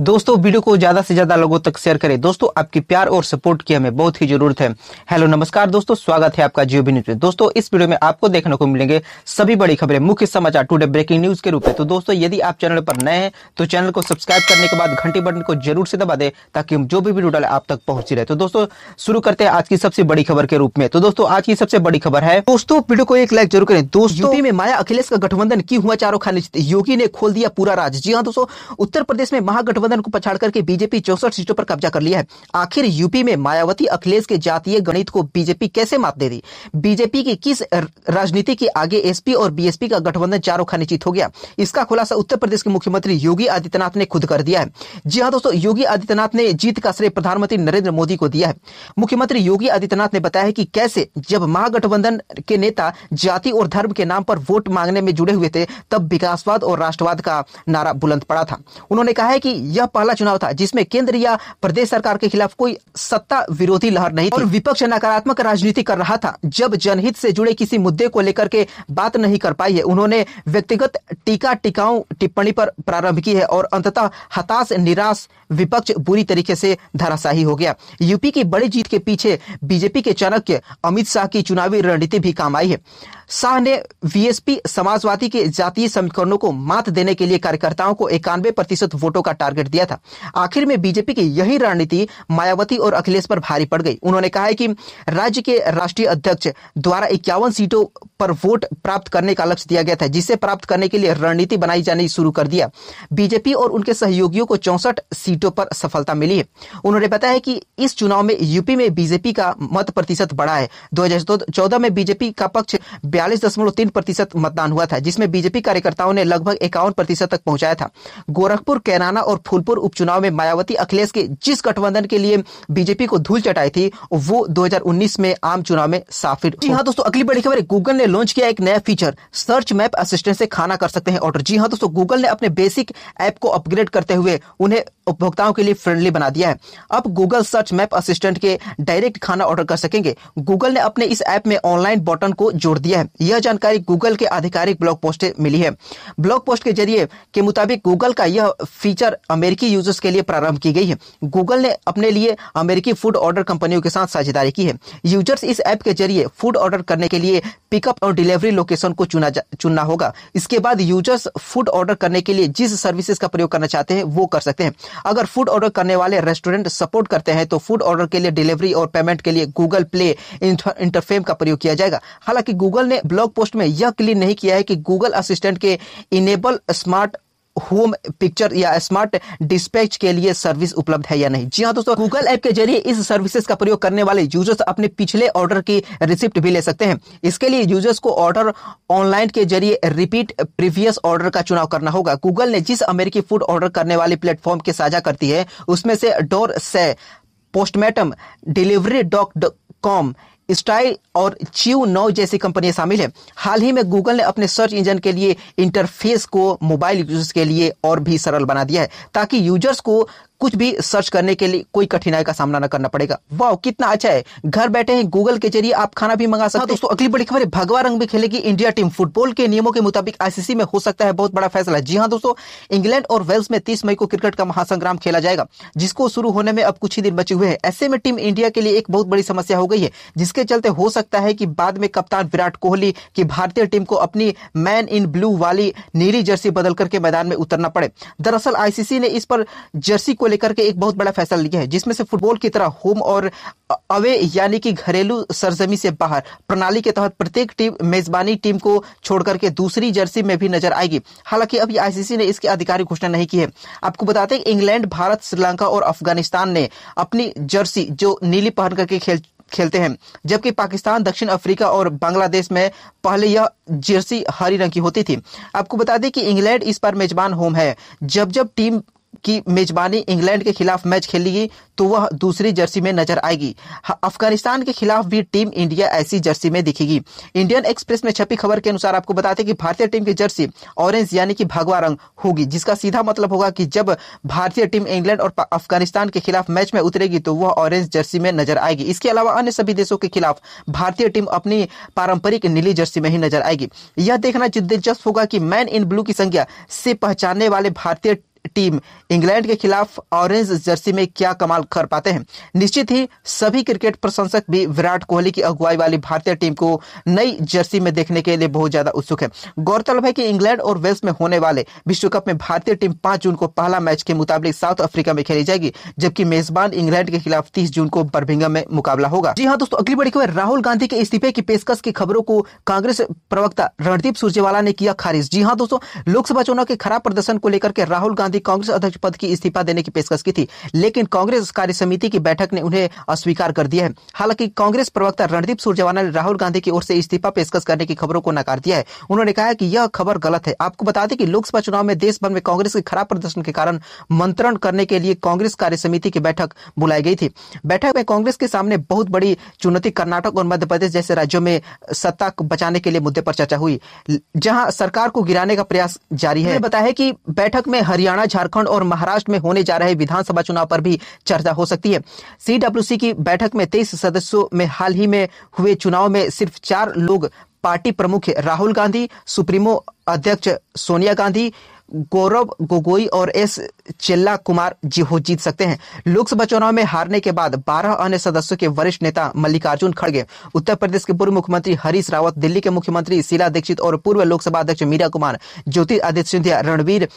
दोस्तों वीडियो को ज्यादा से ज्यादा लोगों तक शेयर करें दोस्तों आपकी प्यार और सपोर्ट की हमें बहुत ही जरूरत है हेलो नमस्कार दोस्तों स्वागत है आपका जियो न्यूज में दोस्तों इस वीडियो में आपको देखने को मिलेंगे सभी बड़ी खबरें मुख्य समाचार टुडे ब्रेकिंग न्यूज के रूप में तो दोस्तों यदि आप चैनल पर नए हैं तो चैनल को सब्सक्राइब करने के बाद घंटी बटन को जरूर से दबा दे ताकि हम जो भी वीडियो डाले आप तक पहुंची रहे तो दोस्तों शुरू करते हैं आज की सबसे बड़ी खबर के रूप में तो दोस्तों आज की सबसे बड़ी खबर है दोस्तों वीडियो को एक लाइक जरूर करें दोस्तों में माया अखिलेश का गठबंधन की हुआ चारों खाने योगी ने खोल दिया पूरा राज जी हाँ दोस्तों उत्तर प्रदेश में महागठबंधन गठबंधन को पछाड़ करके बीजेपी चौसठ सीटों पर कब्जा कर लिया है आखिर यूपी में मायावती अखिलेश के जातीय गणित को बीजेपी कैसे मात दे दी बीजेपी की किस राजनीति के आगे एसपी और बीएसपी का गठबंधन चारों खाने हो गया इसका खुलासा उत्तर प्रदेश के मुख्यमंत्री योगी आदित्यनाथ ने खुद कर दिया है जी हाँ दोस्तों योगी आदित्यनाथ ने जीत का श्रेय प्रधानमंत्री नरेंद्र मोदी को दिया है मुख्यमंत्री योगी आदित्यनाथ ने बताया कि कैसे जब महागठबंधन के नेता जाति और धर्म के नाम पर वोट मांगने में जुड़े हुए थे तब विकासवाद और राष्ट्रवाद का नारा बुलंद पड़ा था उन्होंने कहा है कि यह पहला चुनाव था जिसमें केंद्र या प्रदेश सरकार के खिलाफ कोई सत्ता विरोधी लहर नहीं थी और विपक्ष नकारात्मक राजनीति कर रहा था जब जनहित से जुड़े किसी मुद्दे को लेकर के बात नहीं कर पाई है उन्होंने व्यक्तिगत टीका टिकाऊ टिप्पणी पर प्रारंभ की है और अंततः हताश निराश विपक्ष बुरी तरीके से धराशाही हो गया यूपी की बड़ी जीत के पीछे बीजेपी के चाणक्य अमित शाह की चुनावी रणनीति भी काम आई है शाह ने वीएसपी समाजवादी के जातीय समीकरणों को मात देने के लिए कार्यकर्ताओं को इक्यानवे प्रतिशत वोटों का टारगेट दिया था आखिर में बीजेपी की यही रणनीति मायावती और अखिलेश पर भारी पड़ गई उन्होंने कहा है कि राज्य के राष्ट्रीय अध्यक्ष द्वारा इक्यावन सीटों पर वोट प्राप्त करने का लक्ष्य दिया गया था जिसे प्राप्त करने के लिए रणनीति बनाई जानी शुरू कर दिया बीजेपी और उनके सहयोगियों को चौसठ सीटों पर सफलता मिली है उन्होंने बताया कि इस चुनाव में यूपी में बीजेपी का मत प्रतिशत बढ़ा है दो में बीजेपी का पक्ष बयालीस दशमलव तीन प्रतिशत मतदान हुआ था जिसमें बीजेपी कार्यकर्ताओं ने लगभग इक्यावन प्रतिशत तक पहुंचाया था गोरखपुर कैराना और फूलपुर उपचुनाव में मायावती अखिलेश के जिस गठबंधन के लिए बीजेपी को धूल चटाई थी वो 2019 में आम चुनाव में साफिर जी हाँ दोस्तों अगली बड़ी खबर गूगल ने लॉन्च किया एक नया फीचर सर्च मैप असिस्टेंट से खाना कर सकते हैं ऑर्डर जी हाँ दोस्तों गूगल ने अपने बेसिक ऐप को अपग्रेड करते हुए उन्हें उपभोक्ताओं के लिए फ्रेंडली बना दिया है अब गूगल सर्च मैप असिस्टेंट के डायरेक्ट खाना ऑर्डर कर सकेंगे गूगल ने अपने इस ऐप में ऑनलाइन बटन को जोड़ दिया है यह जानकारी गूगल के आधिकारिक ब्लॉग पोस्ट मिली है ब्लॉग पोस्ट के जरिए के मुताबिक गूगल का यह फीचर अमेरिकी यूजर्स के लिए प्रारंभ की गई है गूगल ने अपने लिए अमेरिकी फूड ऑर्डर कंपनियों के साथ साझेदारी की है यूजर्स इस ऐप के जरिए फूड ऑर्डर करने के लिए पिकअप और डिलीवरी लोकेशन को चुना चुनना होगा इसके बाद यूजर्स फूड ऑर्डर करने के लिए जिस सर्विसेज का प्रयोग करना चाहते हैं वो कर सकते हैं अगर फूड ऑर्डर करने वाले रेस्टोरेंट सपोर्ट करते हैं तो फूड ऑर्डर के लिए डिलीवरी और पेमेंट के लिए गूगल प्ले इंटरफेम का प्रयोग किया जाएगा हालांकि गूगल ने ब्लॉग पोस्ट में यह क्लियर नहीं किया है कि गूगल असिस्टेंट के इनेबल स्मार्ट होम पिक्चर या स्मार्ट डिस्पैच के लिए सर्विस उपलब्ध है या नहीं जी हाँ दोस्तों गूगल ऐप के जरिए इस सर्विसेज का प्रयोग करने वाले यूजर्स अपने पिछले ऑर्डर की रिसिप्ट भी ले सकते हैं इसके लिए यूजर्स को ऑर्डर ऑनलाइन के जरिए रिपीट प्रीवियस ऑर्डर का चुनाव करना होगा गूगल ने जिस अमेरिकी फूड ऑर्डर करने वाले प्लेटफॉर्म के साझा करती है उसमें से डोर से Postmates delivery dot com style और च्यू नौ जैसी कंपनियां शामिल हैं हाल ही में गूगल ने अपने सर्च इंजन के लिए इंटरफेस को मोबाइल यूजर्स के लिए और भी सरल बना दिया है ताकि यूजर्स को कुछ भी सर्च करने के लिए कोई कठिनाई का सामना न करना पड़ेगा वाह कितना अच्छा है घर बैठे ही गूगल के जरिए आप खाना भी मंगा सकते हाँ, हैं दोस्तों अगली बड़ी खबर है भगवा रंग भी खेलेगी इंडिया टीम फुटबॉल के नियमों के मुताबिक आईसीसी में हो सकता है बहुत बड़ा फैसला जी हाँ दोस्तों इंग्लैंड और वेल्स में तीस मई को क्रिकेट का महासंग्राम खेला जाएगा जिसको शुरू होने में अब कुछ ही दिन बचे हुए हैं ऐसे में टीम इंडिया के लिए एक बहुत बड़ी समस्या हो गई है जिसके चलते हो सकता है कि बाद में कप्तान विराट कोहली की भारतीय टीम को अपनी मैन इन ब्लू वाली नीली जर्सी बदल करके मैदान में उतरना पड़े दरअसल आईसीसी ने इस पर जर्सी को लेकर के एक बहुत बड़ा फैसला लिया है जिसमें से फुटबॉल की तरह होम और अवे यानी कि घरेलू सरजमी से बाहर प्रणाली के तहत प्रत्येक टीम मेजबानी टीम को छोड़कर के दूसरी जर्सी में भी नजर आएगी हालांकि अभी आईसीसी ने इसकी आधिकारिक घोषणा नहीं की है आपको बताते हैं इंग्लैंड भारत श्रीलंका और अफगानिस्तान ने अपनी जर्सी जो नीली पहन करके खेल खेलते हैं जबकि पाकिस्तान दक्षिण अफ्रीका और बांग्लादेश में पहले यह जर्सी हरी रंग की होती थी आपको बता दें कि इंग्लैंड इस बार मेजबान होम है जब जब टीम की मेजबानी इंग्लैंड के खिलाफ मैच खेलेगी तो वह दूसरी जर्सी में नजर आएगी अफगानिस्तान के खिलाफ भी टीम इंडिया ऐसी जर्सी में दिखेगी इंडियन एक्सप्रेस में छपी खबर के अनुसार आपको बताते कि भारतीय टीम की जर्सी ऑरेंज यानी कि भगवा रंग होगी जिसका सीधा मतलब होगा कि जब भारतीय टीम इंग्लैंड और अफगानिस्तान के खिलाफ मैच में उतरेगी तो वह ऑरेंज जर्सी में नजर आएगी इसके अलावा अन्य सभी देशों के खिलाफ भारतीय टीम अपनी पारंपरिक नीली जर्सी में ही नजर आएगी यह देखना दिलचस्प होगा कि मैन इन ब्लू की संख्या से पहचानने वाले भारतीय टीम इंग्लैंड के खिलाफ ऑरेंज जर्सी में क्या कमाल कर पाते हैं निश्चित ही सभी क्रिकेट प्रशंसक भी विराट कोहली की अगुवाई वाली भारतीय टीम को नई जर्सी में देखने के लिए बहुत ज्यादा उत्सुक है गौरतलब है कि इंग्लैंड और वेल्स में होने वाले विश्व कप में भारतीय टीम पांच जून को पहला मैच के मुताबिक साउथ अफ्रीका में खेली जाएगी जबकि मेजबान इंग्लैंड के खिलाफ तीस जून को बर्मिंगम में मुकाबला होगा जी हाँ दोस्तों अगली बड़ी खबर राहुल गांधी के इस्तीफे की पेशकश की खबरों को कांग्रेस प्रवक्ता रणदीप सुरजेवाला ने किया खारिज जी हाँ दोस्तों लोकसभा चुनाव के खराब प्रदर्शन को लेकर के राहुल गांधी गांधी कांग्रेस अध्यक्ष पद की इस्तीफा देने की पेशकश की थी लेकिन कांग्रेस कार्य समिति की बैठक ने उन्हें अस्वीकार कर दिया है हालांकि कांग्रेस प्रवक्ता रणदीप सुरजेवाला ने राहुल गांधी की ओर से इस्तीफा पेशकश करने की खबरों को नकार दिया है उन्होंने कहा कि यह खबर गलत है आपको बता दें कि लोकसभा चुनाव में देश भर में कांग्रेस के खराब प्रदर्शन के कारण मंत्रण करने के लिए कांग्रेस कार्य समिति की बैठक बुलाई गई थी बैठक में कांग्रेस के सामने बहुत बड़ी चुनौती कर्नाटक और मध्य प्रदेश जैसे राज्यों में सत्ता बचाने के लिए मुद्दे पर चर्चा हुई जहां सरकार को गिराने का प्रयास जारी है बताया कि बैठक में हरियाणा हरियाणा झारखंड और महाराष्ट्र में होने जा रहे विधानसभा चुनाव पर भी चर्चा हो सकती है सीडब्ल्यूसी की बैठक में तेईस सदस्यों में हाल ही में हुए चुनाव में सिर्फ चार लोग पार्टी प्रमुख राहुल गांधी सुप्रीमो अध्यक्ष सोनिया गांधी गौरव गोगोई और एस चिल्ला कुमार जी हो जीत सकते हैं लोकसभा चुनाव में हारने के बाद 12 अन्य सदस्यों के वरिष्ठ नेता मल्लिकार्जुन खड़गे उत्तर प्रदेश के पूर्व मुख्यमंत्री हरीश रावत दिल्ली के मुख्यमंत्री शीला दीक्षित और पूर्व लोकसभा अध्यक्ष मीरा कुमार ज्योतिरादित्य सिंधिया रणवीर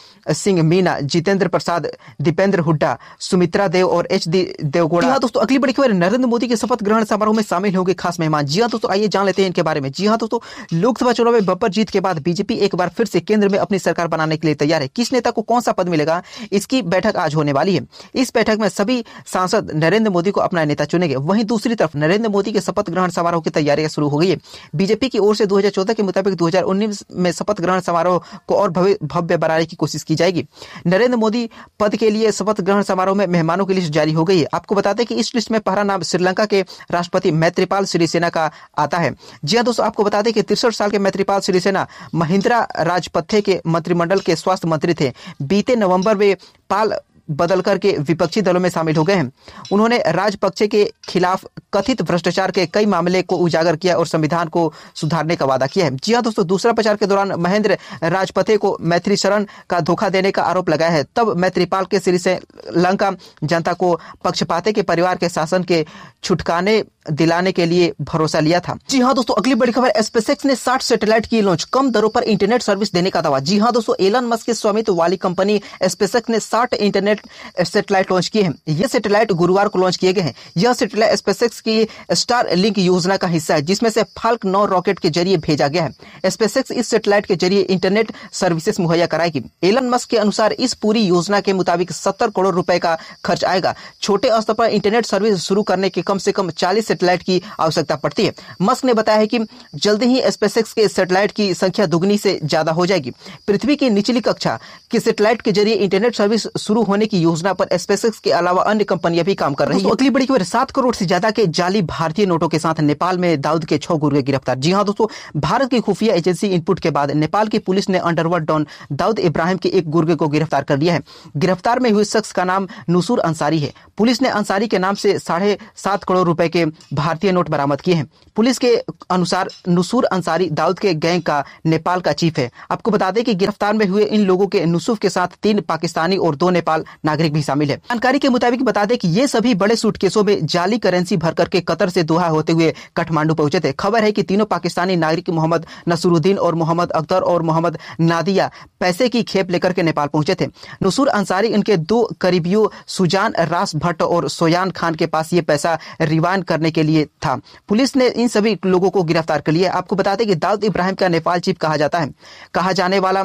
सिंह मीना जितेंद्र प्रसाद दीपेंद्र हुड्डा सुमित्रा देव और एच डी देवगौड़ा हाँ दोस्तों अगली बड़ी खबर नरेंद्र मोदी के शपथ ग्रहण समारोह में शामिल होंगे खास मेहमान जी हाँ दोस्तों आइए जान लेते हैं इनके बारे में जी हाँ दोस्तों लोकसभा चुनाव में बपर जीत के बाद बीजेपी एक बार फिर से केंद्र में अपनी सरकार बनाने के लिए तैयार है किस नेता को कौन सा पद मिलेगा इसकी बैठक आज होने वाली है इस बैठक में सभी सांसद नरेंद्र मोदी को अपना नेता चुनेंगे वहीं दूसरी तरफ नरेंद्र मोदी के शपथ ग्रहण समारोह की तैयारियां शुरू हो गई है बीजेपी की ओर से दो के मुताबिक दो में शपथ ग्रहण समारोह को और भव्य बनाने की कोशिश की जाएगी नरेंद्र मोदी पद के लिए शपथ ग्रहण समारोह में मेहमानों की लिस्ट जारी हो गई है आपको दें कि इस लिस्ट में पहला नाम श्रीलंका के राष्ट्रपति मैत्रीपाल सिरिसेना का आता है जी हाँ दोस्तों आपको बता दें कि तिरसठ साल के मैत्रीपाल सिरिसेना महिंद्रा राजपथे के मंत्रिमंडल के स्वास्थ्य स्वास्थ्य मंत्री थे बीते नवंबर में पाल बदल करके विपक्षी दलों में शामिल हो गए हैं उन्होंने राजपक्षे के खिलाफ कथित भ्रष्टाचार के कई मामले को उजागर किया और संविधान को सुधारने का वादा किया है जी हाँ दोस्तों दूसरा प्रचार के दौरान महेंद्र राजपथे को मैत्री शरण का धोखा देने का आरोप लगाया है तब मैत्रीपाल के सिरी से लंका जनता को पक्षपाते के परिवार के शासन के छुटकाने दिलाने के लिए भरोसा लिया था जी हाँ दोस्तों अगली बड़ी खबर स्पेसएक्स ने 60 सैटेलाइट की लॉन्च कम दरों पर इंटरनेट सर्विस देने का दावा जी हाँ दोस्तों एलन मस्क के स्वामित्व वाली कंपनी स्पेसएक्स ने 60 इंटरनेट ने सेटेलाइट लॉन्च किए हैं ये सैटेलाइट गुरुवार को लॉन्च किए गए हैं यह सैटेलाइट स्पेसएक्स की स्टार लिंक योजना का हिस्सा है जिसमें से फाल्क नौ रॉकेट के जरिए भेजा गया है स्पेसएक्स इस सेटेलाइट के जरिए इंटरनेट सर्विसेज मुहैया कराएगी एलन मस्क के अनुसार इस पूरी योजना के मुताबिक सत्तर करोड़ रुपए का खर्च आएगा छोटे स्तर पर इंटरनेट सर्विस शुरू करने के कम से कम चालीस सेटेलाइट की आवश्यकता पड़ती है मस्क ने बताया है कि जल्दी ही स्पेसएक्स के सैटेलाइट की संख्या दुगनी से ज्यादा हो जाएगी पृथ्वी की निचली कक्षा के सेटेलाइट के जरिए इंटरनेट सर्विस शुरू होने बनाने की योजना पर स्पेसिक्स के अलावा अन्य कंपनियां भी काम कर रही है अगली बड़ी खबर सात करोड़ से ज्यादा के जाली भारतीय नोटों के साथ नेपाल में दाऊद के छह गुर्गे गिरफ्तार जी हाँ दोस्तों भारत की खुफिया एजेंसी इनपुट के बाद नेपाल की पुलिस ने अंडरवर्ल्ड डॉन दाऊद इब्राहिम के एक गुर्गे को गिरफ्तार कर लिया है गिरफ्तार में हुए शख्स का नाम नुसूर अंसारी है पुलिस ने अंसारी के नाम से साढ़े सात करोड़ रुपए के भारतीय नोट बरामद किए हैं पुलिस के अनुसार नुसूर अंसारी दाऊद के गैंग का नेपाल का चीफ है आपको बता दें कि गिरफ्तार में हुए इन लोगों के नुसूफ के साथ तीन पाकिस्तानी और दो नेपाल नागरिक भी शामिल है जानकारी के मुताबिक बता दें कि ये सभी बड़े सूटकेसों में जाली करेंसी भर करके कतर से दोहा होते हुए काठमांडू पहुंचे थे खबर है कि तीनों पाकिस्तानी नागरिक मोहम्मद नसरुद्दीन और मोहम्मद अख्तर और मोहम्मद नादिया पैसे की खेप लेकर के नेपाल पहुंचे थे नसूर अंसारी इनके दो करीबियों सुजान रास भट्ट और सोयान खान के पास ये पैसा रिवान करने के लिए था पुलिस ने इन सभी लोगों को गिरफ्तार कर लिया आपको बता दें कि दाऊद इब्राहिम का नेपाल चीफ कहा जाता है कहा जाने वाला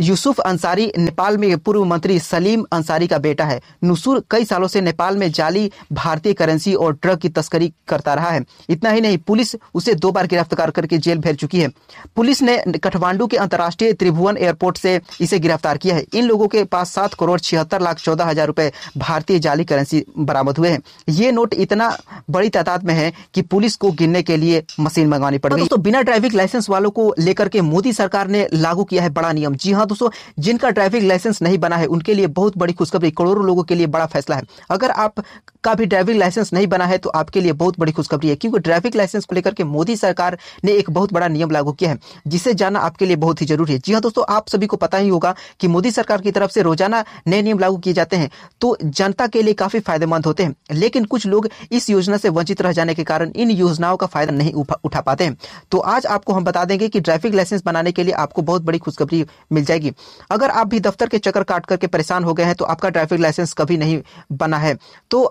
यूसुफ अंसारी नेपाल में पूर्व मंत्री सलीम अंसारी का बेटा है नुसूर कई सालों से नेपाल में जाली भारतीय करेंसी और ड्रग की तस्करी करता रहा है इतना ही नहीं पुलिस उसे दो बार गिरफ्तार करके जेल भेज चुकी है पुलिस ने काठमांडू के अंतर्राष्ट्रीय त्रिभुवन एयरपोर्ट से इसे गिरफ्तार किया है इन लोगों के पास सात करोड़ छिहत्तर लाख चौदह हजार रुपए भारतीय जाली करेंसी बरामद हुए हैं ये नोट इतना बड़ी तादाद में है कि पुलिस को गिनने के लिए मशीन मंगवानी पड़ तो गई तो बिना ड्राइविंग लाइसेंस वालों को लेकर के मोदी सरकार ने लागू किया है बड़ा नियम जी हाँ, हाँ दोस्तों जिनका ड्राइविंग लाइसेंस नहीं बना है उनके लिए बहुत बड़ी खुशखबरी करोड़ों लोगों के लिए बड़ा फैसला है अगर आप का भी ड्राइविंग लाइसेंस नहीं बना है तो आपके लिए बहुत बड़ी खुशखबरी है क्योंकि ड्राइविंग लाइसेंस को लेकर के मोदी सरकार ने एक बहुत बड़ा नियम लागू किया है जिसे जानना आपके लिए बहुत ही जरूरी है जी हाँ दोस्तों आप सभी को पता ही होगा कि मोदी सरकार की तरफ से रोजाना नए नियम लागू किए जाते हैं तो जनता के लिए काफी फायदेमंद होते हैं लेकिन कुछ लोग इस योजना से वंचित रह जाने के कारण इन योजनाओं का फायदा नहीं उठा पाते हैं तो आज आपको हम बता देंगे कि ड्राइविंग लाइसेंस बनाने के लिए आपको बहुत बड़ी खुशखबरी मिल जाएगी अगर आप भी दफ्तर के चक्कर काट करके परेशान हो गए हैं तो आपका ड्राइविंग लाइसेंस कभी नहीं बना है तो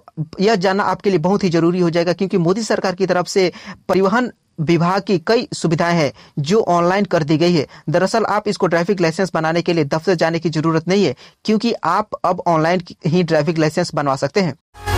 यह जानना आपके लिए बहुत ही जरूरी हो जाएगा क्योंकि मोदी सरकार की तरफ से परिवहन विभाग की कई सुविधाएं हैं जो ऑनलाइन कर दी गई है दरअसल आप इसको ड्राइविंग लाइसेंस बनाने के लिए दफ्तर जाने की जरूरत नहीं है क्योंकि आप अब ऑनलाइन ही ड्राइविंग लाइसेंस बनवा सकते हैं